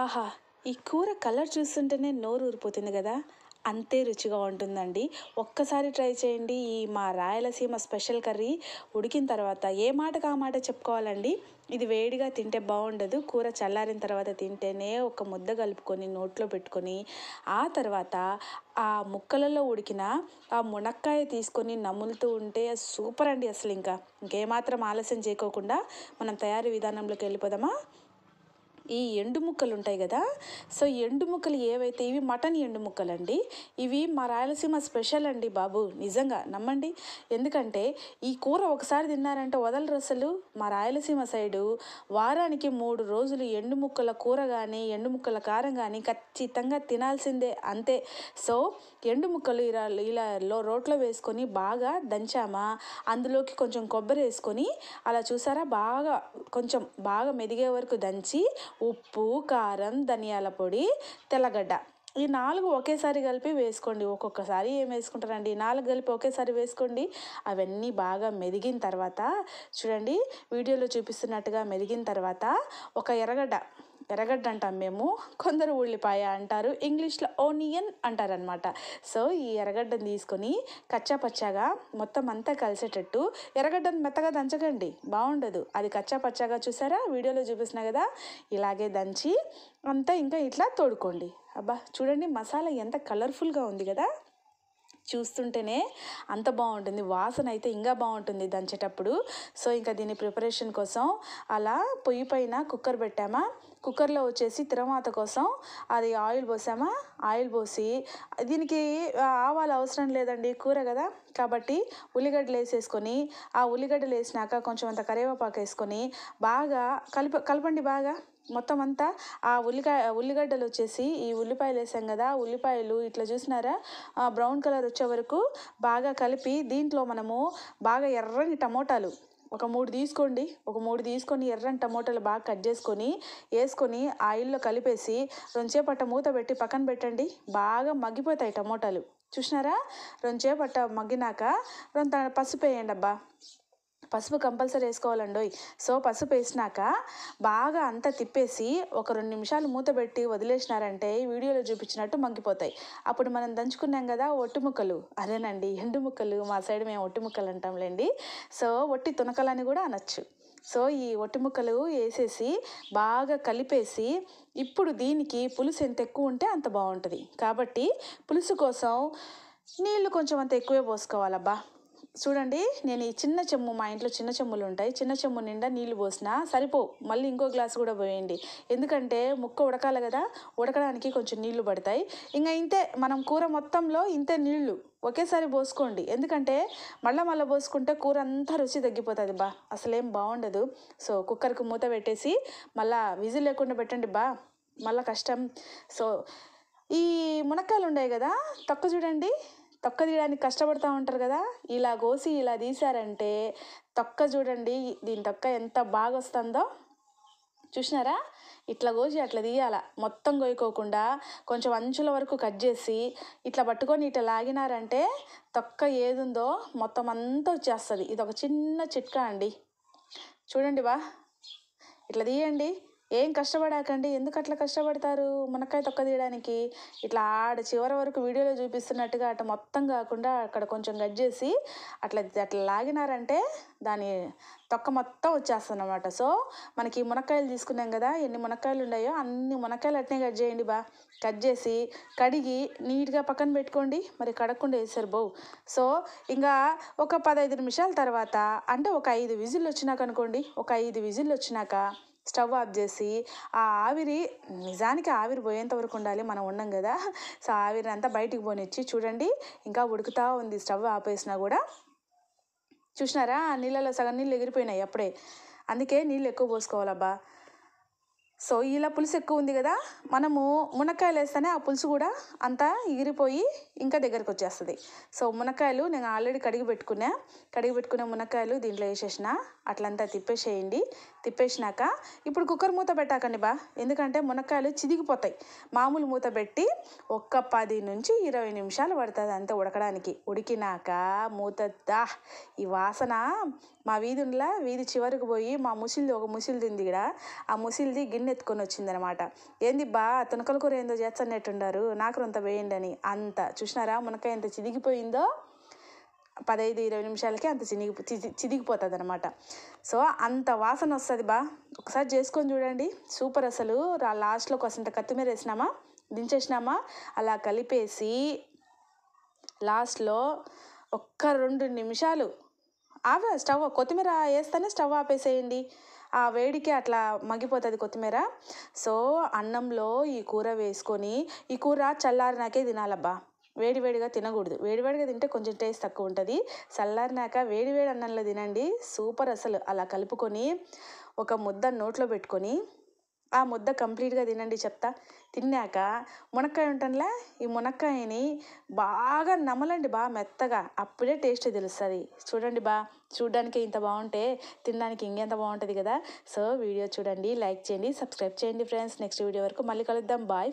ఆహా ఈ కూర కలర్ చూస్తుంటేనే నోరు ఊరిపోతుంది కదా అంతే రుచిగా ఉంటుందండి ఒక్కసారి ట్రై చేయండి ఈ మా రాయలసీమ స్పెషల్ కర్రీ ఉడికిన తర్వాత ఏ మాటకు ఆ మాట చెప్పుకోవాలండి ఇది వేడిగా తింటే బాగుండదు కూర చల్లారిన తర్వాత తింటేనే ఒక ముద్ద కలుపుకొని నోట్లో పెట్టుకొని ఆ తర్వాత ఆ ముక్కలలో ఉడికిన ఆ మునక్కాయ తీసుకొని నములుతూ ఉంటే సూపర్ అండి అసలు ఇంకా ఇంకేమాత్రం ఆలస్యం చేయకోకుండా మనం తయారీ విధానంలోకి వెళ్ళిపోదామా ఈ ఎండు ముక్కలు ఉంటాయి కదా సో ఎండు ముక్కలు ఏవైతే ఇవి మటన్ ఎండు ముక్కలు అండి ఇవి మా రాయలసీమ స్పెషల్ అండి బాబు నిజంగా నమ్మండి ఎందుకంటే ఈ కూర ఒకసారి తిన్నారంటే వదలరు అసలు మా రాయలసీమ సైడు వారానికి మూడు రోజులు ఎండు ముక్కల కూర కానీ ఎండు ముక్కల కారం కానీ ఖచ్చితంగా తినాల్సిందే అంతే సో ఎండు ముక్కలు ఇలా ఇలా రోట్లో వేసుకొని బాగా దంచామా అందులోకి కొంచెం కొబ్బరి వేసుకొని అలా చూసారా బాగా కొంచెం బాగా మెదిగే వరకు దంచి ఉప్పు కారం ధనియాల పొడి తెల్లగడ్డ ఈ నాలుగు ఒకేసారి కలిపి వేసుకోండి ఒక్కొక్కసారి ఏం వేసుకుంటారండి నాలుగు కలిపి ఒకేసారి వేసుకోండి అవన్నీ బాగా మెదిగిన తర్వాత చూడండి వీడియోలో చూపిస్తున్నట్టుగా మెదిగిన తర్వాత ఒక ఎర్రగడ్డ పెరగడ్డ అంటాం మేము కొందరు ఉల్లిపాయ అంటారు ఇంగ్లీష్లో ఓనియన్ అంటారనమాట సో ఈ ఎరగడ్డను తీసుకొని కచ్చాపచ్చాగా మొత్తం అంతా కలిసేటట్టు ఎరగడ్డను మెత్తగా దంచకండి బాగుండదు అది కచ్చాపచ్చాగా చూసారా వీడియోలో చూపిస్తున్నా కదా ఇలాగే దంచి అంతా ఇంకా ఇట్లా తోడుకోండి అబ్బా చూడండి మసాలా ఎంత కలర్ఫుల్గా ఉంది కదా చూస్తుంటేనే అంత బాగుంటుంది వాసన అయితే ఇంకా బాగుంటుంది దంచేటప్పుడు సో ఇంకా దీని ప్రిపరేషన్ కోసం అలా పొయ్యి పైన కుక్కర్ పెట్టామా కుక్కర్లో వచ్చేసి తిరమాత కోసం అది ఆయిల్ పోసామా ఆయిల్ పోసి దీనికి ఆవాలు అవసరం లేదండి కూర కదా కాబట్టి ఉల్లిగడ్డలు వేసేసుకొని ఆ ఉల్లిగడ్డలు వేసినాక కొంచెం అంత కరివేపాకు వేసుకొని బాగా కలిప కలపండి బాగా మొత్తం అంతా ఆ ఉల్లికాయ ఉల్లిగడ్డలు వచ్చేసి ఈ ఉల్లిపాయలు వేసాం కదా ఉల్లిపాయలు ఇట్లా చూసినారా బ్రౌన్ కలర్ వచ్చే వరకు బాగా కలిపి దీంట్లో మనము బాగా ఎర్రని టమోటాలు ఒక మూడు తీసుకోండి ఒక మూడు తీసుకొని ఎర్రని టమోటాలు బాగా కట్ చేసుకొని వేసుకొని ఆయిల్లో కలిపేసి రొంచేపట్ట మూత పెట్టి పక్కన పెట్టండి బాగా మగ్గిపోతాయి టమోటాలు చూసినారా రొంచేపట్ట మగ్గినాక రొంత పసుపు వేయండి అబ్బా పసుపు కంపల్సరీ వేసుకోవాలండి సో పసుపు వేసినాక బాగా అంతా తిప్పేసి ఒక రెండు నిమిషాలు మూత పెట్టి వదిలేసినారంటే వీడియోలో చూపించినట్టు మంగిపోతాయి అప్పుడు మనం దంచుకున్నాం కదా ఒట్టి ముక్కలు అదేనండి ఎండు ముక్కలు మా సైడ్ మేము ఒట్టి ముక్కలు అంటాంలేండి సో ఒట్టి తునకలని కూడా అనొచ్చు సో ఈ ఒట్టి ముక్కలు వేసేసి బాగా కలిపేసి ఇప్పుడు దీనికి పులుసు ఎంత ఎక్కువ ఉంటే అంత బాగుంటుంది కాబట్టి పులుసు కోసం నీళ్ళు కొంచెం అంత ఎక్కువే పోసుకోవాలబ్బా చూడండి నేను ఈ చిన్న చెమ్ము మా ఇంట్లో చిన్న చెమ్ములు ఉంటాయి చిన్న చెమ్ము నిండా నీళ్లు పోసినా సరిపో మళ్ళీ ఇంకో గ్లాస్ కూడా పోయండి ఎందుకంటే ముక్క ఉడకాలి కదా ఉడకడానికి కొంచెం నీళ్లు పడతాయి ఇంకా ఇంతే మనం కూర మొత్తంలో ఇంతే నీళ్లు ఒకేసారి పోసుకోండి ఎందుకంటే మళ్ళీ మళ్ళీ పోసుకుంటే కూర అంతా రుచి తగ్గిపోతుంది బా అసలేం బాగుండదు సో కుక్కర్కి మూత పెట్టేసి మళ్ళా విజిల్ లేకుండా పెట్టండి బా మళ్ళీ కష్టం సో ఈ మునక్కాయలు ఉన్నాయి కదా తక్కువ చూడండి తొక్క తీయడానికి కష్టపడుతూ ఉంటారు కదా ఇలా కోసి ఇలా తీశారంటే తొక్క చూడండి దీని తొక్క ఎంత బాగా వస్తుందో చూసినారా ఇట్లా కోసి అట్లా తీయాల మొత్తం కోయకోకుండా కొంచెం అంచుల వరకు కట్ చేసి ఇట్లా పట్టుకొని ఇట్లా లాగినారంటే తొక్క ఏదుందో మొత్తం అంతా వచ్చేస్తుంది ఇది ఒక చిన్న చిట్కా అండి చూడండి బా ఇట్లా తీయండి ఏం కష్టపడాకండి ఎందుకు అట్లా కష్టపడతారు మునక్కాయ తొక్క తీయడానికి ఇట్లా ఆడ చివరి వరకు వీడియోలో చూపిస్తున్నట్టుగా అట్లా మొత్తం కాకుండా అక్కడ కొంచెం కట్ చేసి అట్లా అట్లా లాగినారంటే దాని తొక్క మొత్తం వచ్చేస్తుంది అనమాట సో మనకి మునక్కాయలు తీసుకున్నాం కదా ఎన్ని మునక్కాయలు ఉన్నాయో అన్ని మునక్కాయలు అట్నే కట్ చేయండి బా కట్ చేసి కడిగి నీట్గా పక్కన పెట్టుకోండి మరి కడగకుండా వేసారు బో సో ఇంకా ఒక పదహైదు నిమిషాల తర్వాత అంటే ఒక ఐదు విజిల్ వచ్చినాక అనుకోండి ఒక ఐదు విజిల్ వచ్చినాక స్టవ్ ఆఫ్ చేసి ఆ ఆవిరి నిజానికి ఆవిరి పోయేంత వరకు ఉండాలి మనం ఉన్నాం కదా సో ఆవిరి అంతా బయటికి పోనిచ్చి చూడండి ఇంకా ఉడుకుతా ఉంది స్టవ్ ఆపేసినా కూడా చూసినారా నీళ్ళలో సగం నీళ్ళు ఎగిరిపోయినాయి అప్పుడే అందుకే నీళ్ళు ఎక్కువ పోసుకోవాలబ్బా సో ఇలా పులుసు ఎక్కువ ఉంది కదా మనము మునక్కాయలు వేస్తేనే ఆ పులుసు కూడా అంతా ఇగిరిపోయి ఇంకా దగ్గరికి వచ్చేస్తుంది సో మునక్కాయలు నేను ఆల్రెడీ కడిగి పెట్టుకున్నా కడిగి పెట్టుకున్న మునక్కాయలు దీంట్లో వేసేసిన అట్లంతా తిప్పేసేయండి తిప్పేసినాక ఇప్పుడు కుక్కర్ మూత పెట్టాకండి బా ఎందుకంటే మునక్కాయలు చిదిగిపోతాయి మామూలు మూత పెట్టి ఒక్క పది నుంచి ఇరవై నిమిషాలు పడుతుంది అంతా ఉడకడానికి ఉడికినాక మూత దా ఈ వాసన మా వీధి వీధి చివరికి పోయి మా ముసిల్ది ఒక ముసిల్ది ఉంది ఇక్కడ ఆ ముసిల్ది గిన్నె ఆయన్ని ఎత్తుకొని వచ్చిందనమాట ఏంది బా తునకల కూర ఏందో చేస్తన్నట్టుండారు నాకు అంత వేయండి అని అంత చూసినారా మునకాయ ఎంత చిదిగిపోయిందో పదహైదు ఇరవై నిమిషాలకి అంత చినిగి చిదిగిపోతుంది అనమాట సో అంత వాసన వస్తుంది బా ఒకసారి చేసుకొని చూడండి సూపర్ అసలు లాస్ట్లో కొసంత కొత్తిమీర వేసినామా దించేసినామా అలా కలిపేసి లాస్ట్లో ఒక్క రెండు నిమిషాలు ఆపే స్టవ్ కొత్తిమీర వేస్తేనే స్టవ్ ఆపేసేయండి ఆ వేడికి అట్లా మగ్గిపోతుంది కొత్తిమీర సో అన్నంలో ఈ కూర వేసుకొని ఈ కూర చల్లారినాకే తినాలబ్బా వేడివేడిగా తినకూడదు వేడివేడిగా తింటే కొంచెం టేస్ట్ తక్కువ ఉంటుంది చల్లారినాక వేడివేడి అన్నంలో తినండి సూపర్ అసలు అలా కలుపుకొని ఒక ముద్ద నోట్లో పెట్టుకొని ఆ ముద్ద కంప్లీట్గా తినండి చెప్తా తిన్నాక మునక్కాయ ఉంటానులే ఈ మునక్కాయని బాగా నమలండి బాగా మెత్తగా అప్పుడే టేస్ట్ తెలుస్తుంది చూడండి బా చూడడానికి ఇంత బాగుంటే తినడానికి ఇంకెంత బాగుంటుంది కదా సో వీడియో చూడండి లైక్ చేయండి సబ్స్క్రైబ్ చేయండి ఫ్రెండ్స్ నెక్స్ట్ వీడియో వరకు మళ్ళీ కలుద్దాం బాయ్